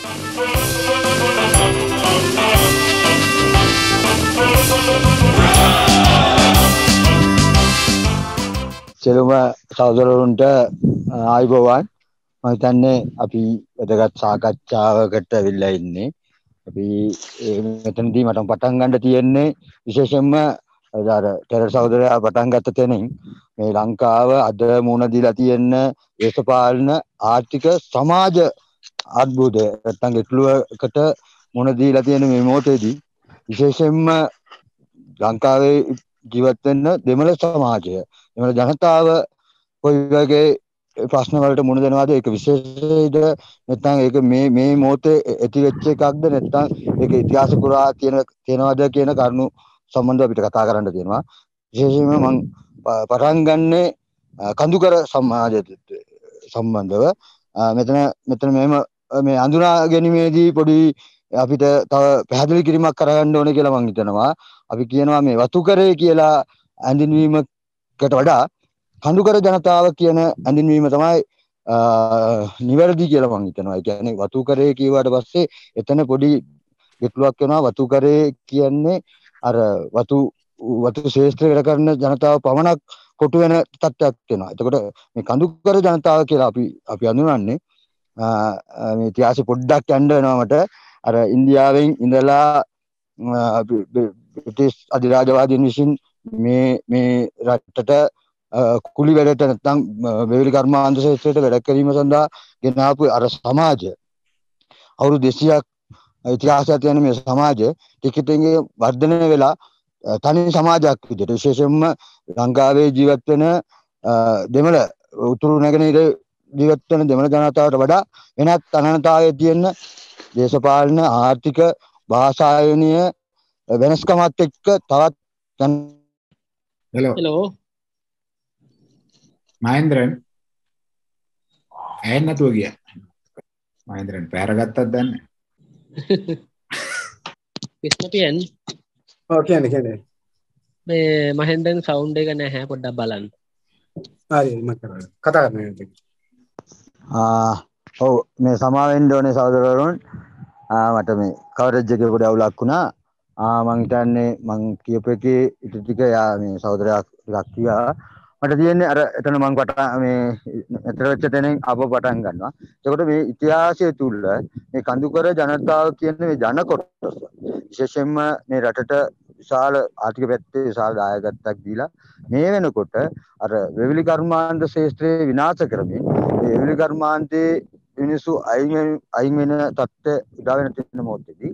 සෙලුම සෞදරවරුන්ට ආයුබෝවන් මම හිතන්නේ අපි වැදගත් සාකච්ඡාවකට වෙලා ඉන්නේ. අපි මෙතනදී මට පටන් ගන්න තියෙන්නේ විශේෂයෙන්ම අර ටෙරර් සහෝදරයා පටන් ගත්ත තැනින් මේ ලංකාව අද මුණ දීලා තියෙන දේශපාලන ආර්ථික සමාජ අත්බූතය ඇත්තන් ගැටලුවකට මොනදී ලතියෙන මේ මෝතේදී විශේෂෙන්ම ලංකාවේ ජීවත්වෙන්න දෙමළ සමාජය එමට ජනතාව කොයි වගේ ප්‍රශ්නවලට මුණ දෙනවාද එක විශේෂද නැත්තං ඒක මේ මේ මෝතේ ඇති වෙච්ච එකක්ද නැත්තං ඒක ඉතිහාස පුරා තියෙන තියෙනවාද කියන කරුණු සම්බන්ධව අපිට කතා කරන්න තියෙනවා විශේෂයෙන්ම මං පටන් ගන්නේ කඳුකර සමාජය සම්බන්ධව මෙතන මෙතන මෙහෙම මේ අඳුනා ගැනීමේදී පොඩි අපිට තව පැහැදිලි කිරීමක් කරගන්න ඕනේ කියලා මම හිතනවා. අපි කියනවා මේ වතුකරය කියලා ඇඳින්වීමකට වඩා කඳුකර ජනතාව කියන ඇඳින්වීම තමයි නිවැරදි කියලා මම හිතනවා. ඒ කියන්නේ වතුකරය කියුවාට පස්සේ එතන පොඩි ගැටලුවක් වෙනවා වතුකරය කියන්නේ අර වතු වතු ශේෂත්‍රය වැඩ කරන ජනතාව පමණක් කොටු වෙන තත්ත්වයක් වෙනවා. එතකොට මේ කඳුකර ජනතාව කියලා අපි අපි හඳුනන්නේ මේ ඉතිහාසෙ පොඩ්ඩක් යන්න වෙනවා මට අර ඉන්දියාවෙන් ඉඳලා බ්‍රිටිෂ් අධිරාජවාදීන් විසින් මේ මේ රටට කුලි වැඩට නැත්නම් වෙවිලි කර්මාන්ත ශේත්‍රයට වැඩ කිරීම සඳහා ගෙනාපු අර සමාජය අවුරුදු 200ක් ඉතිහාසය තියෙන මේ සමාජය ටික ටික වර්ධනය වෙලා තනි සමාජයක් විදිහට විශේෂයෙන්ම ලංකාවේ ජීවත් වෙන දෙමළ උතුරු නැගෙනහිර ජීවත් වෙන දෙමළ ජනතාවට වඩා වෙනත් අනනතාවයේ තියෙන දේශපාලන ආර්ථික භාෂායනීය වෙනස්කමත් එක්ක තවත් හෙලෝ හෙලෝ මහේන්ද්‍රන් ඇහෙන්නේ නැතුව ගියා මහේන්ද්‍රන් පැහැරගත්තත් දන්නේ කිස්නපියන් ඔව් කියන්නේ කියන්නේ මේ මහෙන්දන් සවුන්ඩ් එක නැහැ පොඩ්ඩක් බලන්න හරි මම කරා කතා කරන්න ආ ඔව් මේ සමාවෙන්න ඕනේ සහෝදරවරුන් මට මේ කවරේජ් එකේ පොඩි අවුලක් වුණා මං හිතන්නේ මං කියපු එකේ ඊට ටික යා මේ සහෝදරයා ටිකක් කියා මට තියෙන්නේ අර එතන මං වට මේ එතන වෙච්ච තැනින් අප පටන් ගන්නවා. එතකොට මේ ඉතිහාසය තුල මේ කඳුකර ජනතාව කියන මේ ජන කොටස විශේෂයෙන්ම මේ රටට විශාල ආර්ථික පැත්තේ විශාල දායකත්වයක් දීලා මේ වෙනකොට අර වෙවිලි කර්මාන්ත ශාස්ත්‍රයේ විනාශ කරමින් මේ වෙවිලි කර්මාන්තයේ මිනිස්සු අයින් අයින් වෙන තත්ත්වය උදා වෙන තියෙන මොහොතේදී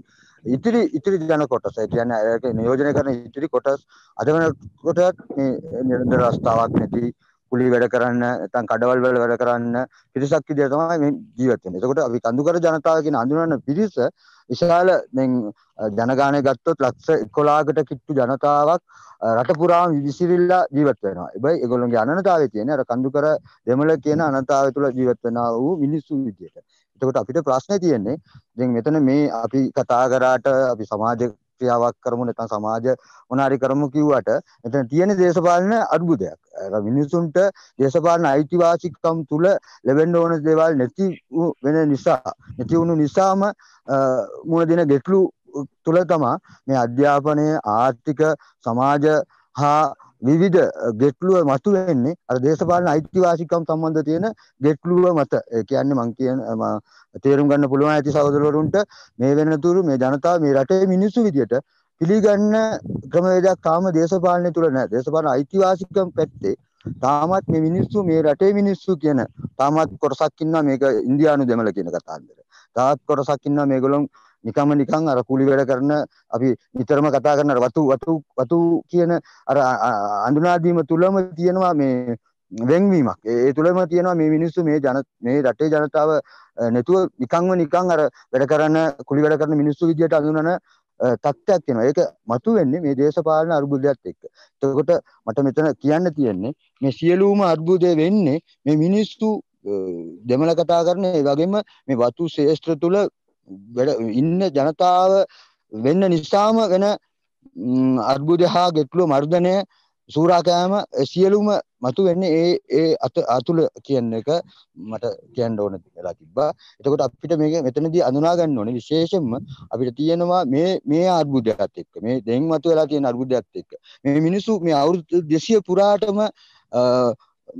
ඉතිරි ඉතිරි ජන කොටස ඒ කියන්නේ ඒක නියෝජනය කරන ඉතිරි කොටස් අද වෙනකොටත් මේ නිරන්තර රස්තාවක් නැති කුලි වැඩ කරන්න නැත්නම් කඩවල් වල වැඩ කරන්න පිරිසක් විදියට තමයි මේ ජීවත් වෙන්නේ. එතකොට අපි කඳුකර ජනතාව කියන හඳුනන පිරිස විශාල දැන් ජනගහනය ගත්තොත් ලක්ෂ 11කට කිට්ටු ජනතාවක් රට පුරාම විසිරිලා ජීවත් වෙනවා. හැබැයි ඒගොල්ලොන්ගේ අනනතාවය තියෙන්නේ අර කඳුකර දෙමළ කියන අනනතාවය තුළ ජීවත් වෙනා වූ මිනිස්සු විදියට. එතකොට අපිට ප්‍රශ්නේ තියෙන්නේ දැන් මෙතන මේ අපි කතා කරාට අපි සමාජ ක්‍රියාවක් කරමු නැත්නම් සමාජ මොනාරි කරමු කිව්වට එතන තියෙන දේශපාලන අර්බුදයක්. අර මිනිසුන්ට දේශපාලන අයිතිවාසිකම් තුල ලැබෙන්න ඕන දේවල් නැති වෙන නිසා නැති වුණු නිසාම මුණ දෙන ගැටලු තුල තමයි මේ අධ්‍යාපනය ආර්ථික සමාජ හා විවිධ ගැටලුව මතුවෙන්නේ අර දේශපාලන අයිතිවාසිකම් සම්බන්ධ තියෙන ගැටලුව මත. ඒ කියන්නේ මං කියන තේරුම් ගන්න පුළුවන් ඇති සහෝදරවරුන්ට මේ වෙනතුරු මේ ජනතාව මේ රටේ මිනිස්සු විදියට පිළිගන්න ක්‍රමවේදයක් තාම දේශපාලනය තුල නැහැ. දේශපාලන අයිතිවාසිකම් පැත්තේ තාමත් මේ මිනිස්සු මේ රටේ මිනිස්සු කියන තාමත් කොටසක් ඉන්නවා මේක ඉන්දියානු දෙමළ කියන කතාන්දර. තාත් කොටසක් ඉන්නවා මේගොල්ලෝ නිකම්ම නිකං අර කුලි වැඩ කරන අපි නිතරම කතා කරන වතු වතු වතු කියන අර අඳුනාදීම තුළම තියෙනවා මේ වෙන්වීමක් ඒ තුළම තියෙනවා මේ මිනිස්සු මේ ජන මේ රටේ ජනතාව නැතුව නිකංව නිකං අර වැඩ කරන කුලි වැඩ කරන මිනිස්සු විදියට අඳුනන තත්ත්වයක් තියෙනවා ඒක මතුවෙන්නේ මේ දේශපාලන අර්බුදයත් එක්ක එතකොට මට මෙතන කියන්න තියෙන්නේ මේ සියලුම අර්බුදය වෙන්නේ මේ මිනිස්සු දෙමළ කතා කරන ඒ වගේම මේ වතු ශේෂ්ත්‍ර තුළ ඉන්න ජනතාව වෙන්න නිසාම වෙන අර්බුද හා ගෙට්ලුව මර්ධනය සූරාකෑම සියලුම මතු වෙන්නේ ඒ ඒ අත අතුළ කියන එක මට කියන්න ඕන වෙලා තිබ්බා. එතකොට අපිට මේක මෙතනදී අඳුනා ගන්න ඕනේ විශේෂයෙන්ම අපිට තියෙනවා මේ මේ අර්බුදයත් එක්ක මේ දැන් මතු වෙලා තියෙන අර්බුදයත් එක්ක මේ මිනිස්සු මේ අවුරුදු 200 පුරාටම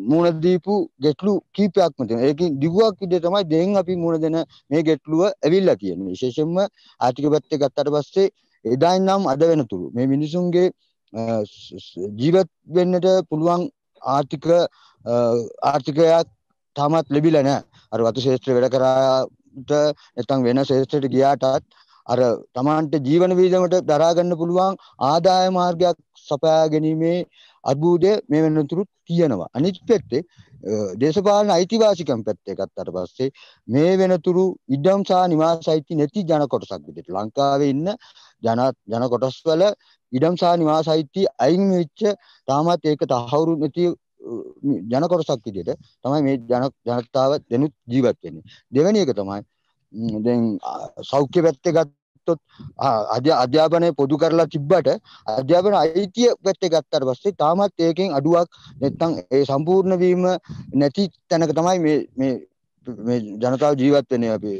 මුණ දීපු ගැටලු කීපයක්ම තියෙනවා. ඒකෙන් දිගුවක් විදිහට තමයි දැන් අපි මුණ දෙන මේ ගැටලුව ඇවිල්ලා තියෙන්නේ. විශේෂයෙන්ම ආර්ථික පැත්තේ ගත්තට පස්සේ එදා ඉඳන් අද වෙනතුරු මේ මිනිසුන්ගේ ජීවත් වෙන්නට පුළුවන් ආර්ථික ආර්ථිකයක් තාමත් ලැබිලා නැහැ. අර වතු ශේෂ්ත්‍රේ වැඩ කරාට නැත්නම් වෙන ශේෂ්ත්‍රයට ගියාටත් අර තමන්ට ජීවන විදමට දරාගන්න පුළුවන් ආදාය මාර්ගයක් සපයා ගැනීමේ අර්බුදය මේ වෙනතුරුත් තියෙනවා. අනිත් පැත්තේ දේශපාලන අයිතිවාසිකම් පැත්තේ ගත්තට පස්සේ මේ වෙනතුරු ඉඩම් සහ නිවාස අයිති නැති ජන කොටසක් විදිහට ලංකාවේ ඉන්න ජන ජන කොටස් වල ඉඩම් සහ නිවාස අයිති අයින් වෙච්ච තාමත් ඒක තහවුරු නැති ජන කොටසක් විදිහට තමයි මේ ජන ජනතාව දෙනුත් ජීවත් වෙන්නේ. දෙවෙනි එක තමයි දැන් සෞඛ්‍ය පැත්තේ ගත්ත ගත්තොත් අධ්‍යාපනය පොදු කරලා තිබ්බට අධ්‍යාපන අයිතිය පැත්තේ ගත්තට පස්සේ තාමත් ඒකෙන් අඩුවක් නැත්නම් ඒ සම්පූර්ණ වීම නැති තැනක තමයි මේ මේ මේ ජනතාව ජීවත් වෙන්නේ අපි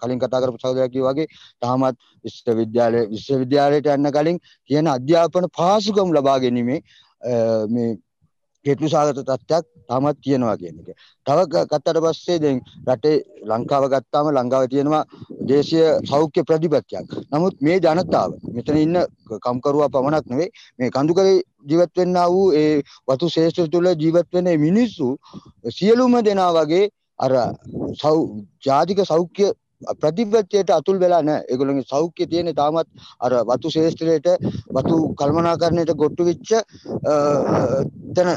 කලින් කතා කරපු සහෝදරයා කිව්වා වගේ තාමත් විශ්වවිද්‍යාලය විශ්වවිද්‍යාලයට යන්න කලින් කියන අධ්‍යාපන පහසුකම් ලබා ගැනීමේ මේ හේතු සාගත තත්ත්වයක් තාමත් තියෙනවා කියන එක. තව ගත්තට පස්සේ දැන් රටේ ලංකාව ගත්තාම ලංකාවේ තියෙනවා දේශීය සෞඛ්‍ය ප්‍රතිපත්තියක්. නමුත් මේ ජනතාව මෙතන ඉන්න කම්කරුවා පමණක් නෙවෙයි මේ කඳුකරේ ජීවත් වෙන්නා වූ ඒ වතු ශේෂ්ඨ තුල ජීවත් වෙන මිනිස්සු සියලුම දෙනා වගේ අර සෞ ජාතික සෞඛ්‍ය ප්‍රතිපත්තියට අතුල් වෙලා නැහැ. ඒගොල්ලන්ගේ සෞඛ්‍ය තියෙන තාමත් අර වතු ශේෂ්ත්‍රයට වතු කල්මනාකරණයට ගොට්ටු වෙච්ච තන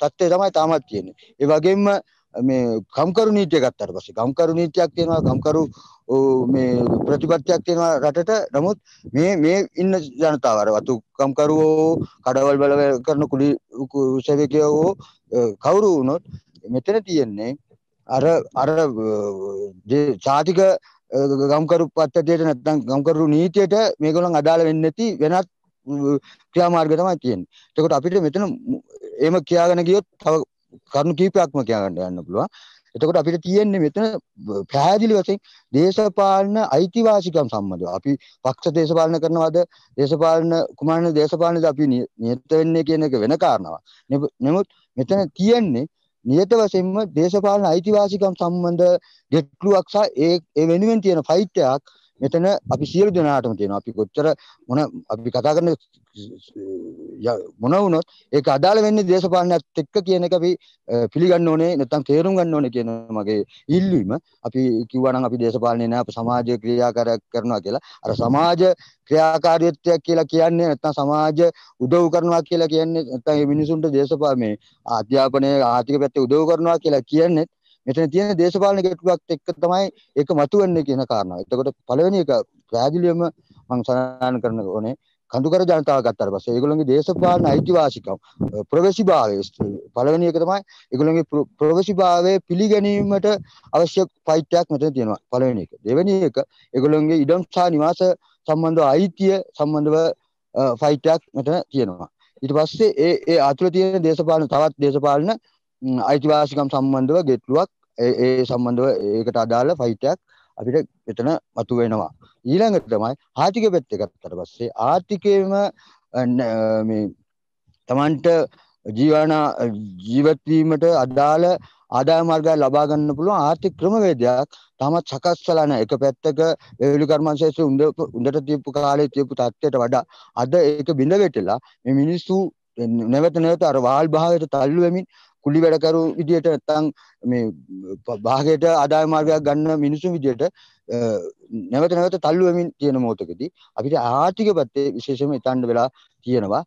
තත්ත්වය තමයි තාමත් තියෙන්නේ. ඒ වගේම මේ ගම්කරු නීතිය ගත්තාට පස්සේ ගම්කරු නීතියක් තියෙනවා ගම්කරු මේ ප්‍රතිපත්තියක් තියෙනවා රටට නමුත් මේ මේ ඉන්න ජනතාව අර වතු ගම්කරුවෝ කඩවල් බල කරන කුලි සේවකයෝ කවුරු වුණොත් මෙතන තියෙන්නේ අර අර ජාතික ගම්කරු පද්ධතියට නැත්නම් ගම්කරු නීතියට මේගොල්ලන් අදාළ වෙන්නේ නැති වෙනත් ක්‍රියාමාර්ග තමයි තියෙන්නේ. එතකොට අපිට මෙතන එහෙම කියාගෙන ගියොත් තව කරුණු කීපයක්ම කියන්න යන්න පුළුවන්. එතකොට අපිට තියෙන්නේ මෙතන පැහැදිලි වශයෙන් දේශපාලන අයිතිවාසිකම් සම්බන්ධව. අපි පක්ෂ දේශපාලන කරනවද? දේශපාලන කුමාරන දේශපාලනද අපි නියත වෙන්නේ කියන එක වෙන කාරණාවක්. නමුත් මෙතන තියෙන්නේ නියත වශයෙන්ම දේශපාලන අයිතිවාසිකම් සම්බන්ධ ගැටලුවක් සහ ඒ ඒ වෙනුවෙන් තියෙන ෆයිට් එකක් මෙතන අපි සියලු දෙනාටම තියෙනවා. අපි කොච්චර මොන අපි කතා කරන මොන වුණොත් ඒක අදාළ වෙන්නේ දේශපාලනයත් එක්ක කියන එක අපි පිළිගන්න ඕනේ නැත්නම් තේරුම් ගන්න ඕනේ කියන මගේ ඉල්ලීම අපි කිව්වා නම් අපි දේශපාලනේ නෑ අපි සමාජ ක්‍රියාකාර කරනවා කියලා අර සමාජ ක්‍රියාකාරීත්වයක් කියලා කියන්නේ නැත්නම් සමාජ උදව් කරනවා කියලා කියන්නේ නැත්නම් මේ මිනිසුන්ට දේශපාලන මේ අධ්‍යාපනයේ ආර්ථික පැත්තේ උදව් කරනවා කියලා කියන්නේ මෙතන තියෙන දේශපාලන ගැටලුවක් එක්ක තමයි ඒක මතුවෙන්නේ කියන කාරණාව. එතකොට පළවෙනි එක පැහැදිලිවම මම සඳහන් කරන්න ඕනේ කඳුකර ජනතාව ගත්තාට පස්සේ ඒගොල්ලන්ගේ දේශපාලන අයිතිවාසිකම් ප්‍රවේශීභාවය පළවෙනි එක තමයි ඒගොල්ලන්ගේ ප්‍රවේශීභාවය පිළිගැනීමට අවශ්‍ය ෆයිට් එකක් මෙතන තියෙනවා පළවෙනි එක. දෙවෙනි එක ඒගොල්ලන්ගේ ඉඩම් සහ නිවාස සම්බන්ධව අයිතිය සම්බන්ධව ෆයිට් එකක් මෙතන තියෙනවා. ඊට පස්සේ ඒ ඒ අතුල තියෙන දේශපාලන තවත් දේශපාලන අයිතිවාසිකම් සම්බන්ධව ගැටලුවක් ඒ සම්බන්ධව ඒකට අදාළ ෆයිට් එකක් අපිට එතන මතු වෙනවා. ඊළඟට තමයි ආර්ථික පැත්ත ගත්තට පස්සේ ආර්ථිකයේම මේ තමන්ට ජීවන ජීවත් වීමට අදාළ ආදාය මාර්ගය ලබා ගන්න පුළුවන් ආර්ථික ක්‍රමවේදයක් තාමත් සකස් වෙලා නැහැ. එක පැත්තක වේලු කර්මාන්තයේ උඳ උඳට තියපු කාලේ තියපු තත්ත්වයට වඩා අද ඒක බිඳ වැටලා මේ මිනිස්සු නැවත නැවත අර වාල් භාවයට තල්ලු වෙමින් කුලි වැඩකරු විදියට නැත්තම් මේ භාගයට ආදාය මාර්ගයක් ගන්න මිනිසුන් විදියට නැවත නැවත තල්ලු වෙමින් තියෙන මොහොතකදී අපිට ආර්ථික පැත්තේ විශේෂයෙන්ම ඉතන්න වෙලා තියෙනවා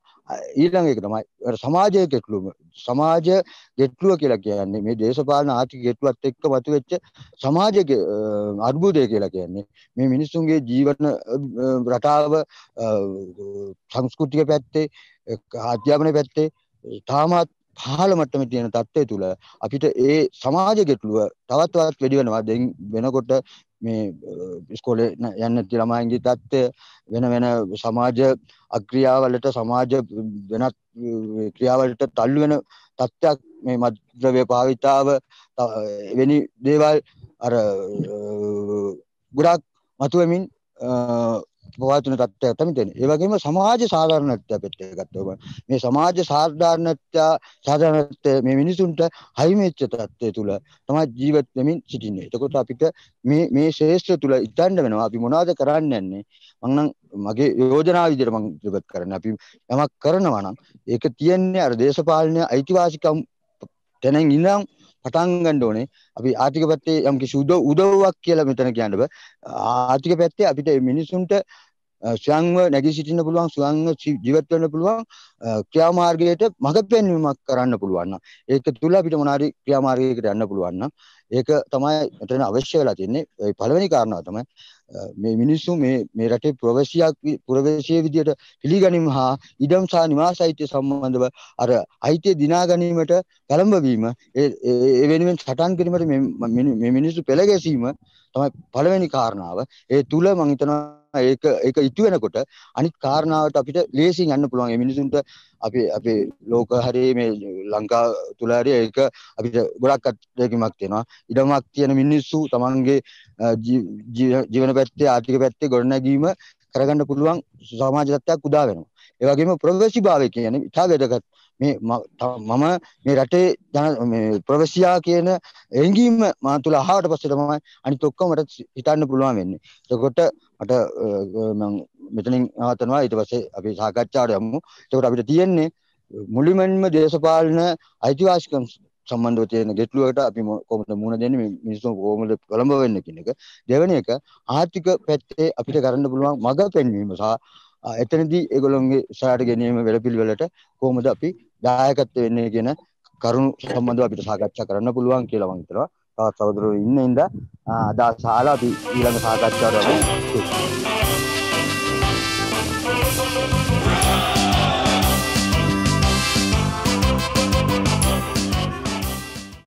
ඊළඟ එක තමයි සමාජයේ ගැටලුව සමාජ ගැටලුව කියලා කියන්නේ මේ දේශපාලන ආර්ථික ගැටලුවත් එක්ක මතුවෙච්ච සමාජ අර්බුදය කියලා කියන්නේ මේ මිනිස්සුන්ගේ ජීවන රටාව සංස්කෘතික පැත්තේ අධ්‍යාපන පැත්තේ තාමත් පහළ මට්ටමේ තියෙන தත්ත්වය තුළ අපිට ඒ සමාජ ගැටලුව තවත්වත් වැඩි වෙනවා දැන් වෙනකොට මේ ඉස්කෝලේ යන්න නැති ළමයින්ගේ தත්ත්වය වෙන වෙන සමාජ අක්‍රියාවලට සමාජ වෙනත් ක්‍රියාවලට තල්ලු වෙන තත්ත්වයක් මේ මද්ද්‍රව්‍ය භාවිතාව එවැනි දේවල් අර ගොඩක් මතුවෙමින් පවතින තත්ත්වයක් තමයි තියෙන්නේ. ඒ වගේම සමාජ සාධාරණත්වයකට ගත්තොත් මේ සමාජ සාධාරණත්වය සාධාරණත්වය මේ මිනිසුන්ට හයිමෙච්ච තත්ත්වය තුළ තමයි ජීවත් වෙමින් සිටින්නේ. එතකොට අපිට මේ මේ ශේෂ්ත්‍ර තුළ ඉදන්න වෙනවා අපි මොනවද කරන්න යන්නේ? මම නම් මගේ යෝජනා විදිහට මම ඉදිරිපත් කරන්නේ අපි යමක් කරනවා නම් ඒක තියෙන්නේ අර දේශපාලන අයිතිවාසිකම් තැනින් ඉඳන් පටන් ගන්න ඕනේ. අපි ආර්ථික පැත්තේ යම් කිසි උදව්වක් කියලා මෙතන කියන්න බෑ. ආර්ථික පැත්තේ අපිට මිනිසුන්ට ස්වයංව නැගී සිටින්න පුළුවන් ස්වයංව ජීවත් වෙන්න පුළුවන් ක්‍රියා මාර්ගයට මඟ පෙන්වීමක් කරන්න පුළුවන් නම් ඒක තුල අපිට මොනාරි ක්‍රියා මාර්ගයකට යන්න පුළුවන් නම් ඒක තමයි මෙතන අවශ්‍ය වෙලා තින්නේ ඒ පළවෙනි කාරණාව තමයි මේ මිනිස්සු මේ මේ රටේ ප්‍රවේශියක් ප්‍රවේශයේ විදියට පිළිගැනීම හා ඉඩම් සහ නිවාසයිත්‍ය සම්බන්ධව අර අයිතිය දිනා ගැනීමට පළඹවීම ඒ ඒ වෙනුවෙන් සටන් කිරීමට මේ මිනිස්සු පෙළ ගැසීම තමයි පළවෙනි කාරණාව ඒ තුල මම හිතනවා ඒක ඒක ඉතු වෙනකොට අනිත් කාරණාවට අපිට ලේසියෙන් යන්න පුළුවන්. මේ මිනිසුන්ට අපි අපේ ලෝක හරේ මේ ලංකා තුල හරේ ඒක අපිට ගොඩක් අත්දැකීමක් තියෙනවා. ඉඩමක් තියෙන මිනිස්සු තමන්ගේ ජීවන පැත්තේ ආර්ථික පැත්තේ ගොඩනැගීම කරගන්න පුළුවන් සමාජ තත්ත්වයක් උදා වෙනවා. ඒ වගේම ප්‍රවේශීභාවය කියන්නේ ඉතා වැදගත්. මේ මම මේ රටේ ජන මේ ප්‍රවේශියා කියන එංගීම මා තුල අහවට පස්සේ තමයි අනිත් ඔක්කොම රට හිතන්න පුළුවන් වෙන්නේ. එතකොට අට මෙතනින් ආතනවා ඊට පස්සේ අපි සාකච්ඡාවට යමු. ඒකට අපිට තියෙන්නේ මුලින්ම දේශපාලන අයිතිවාසිකම් සම්බන්ධව තියෙන ගැටලුවකට අපි කොහොමද මුහුණ දෙන්නේ මේ මිනිස්සු කොහොමද කොළඹ වෙන්නේ කියන එක. දෙවෙනි එක ආර්ථික පැත්තේ අපිට කරන්න පුළුවන් මඟ පෙන්වීම සහ එතනදී ඒගොල්ලොන්ගේ සායට ගෙනීම වෙලපිළිවෙලට කොහොමද අපි දායකත්ව වෙන්නේ කියන කරුණු සම්බන්ධව අපිට සාකච්ඡා කරන්න පුළුවන් කියලා මම හිතනවා. තවත් සහෝදරවරු ඉන්න ඉඳ අදා සාලා අපි ඊළඟ සාකච්ඡාවට යමු.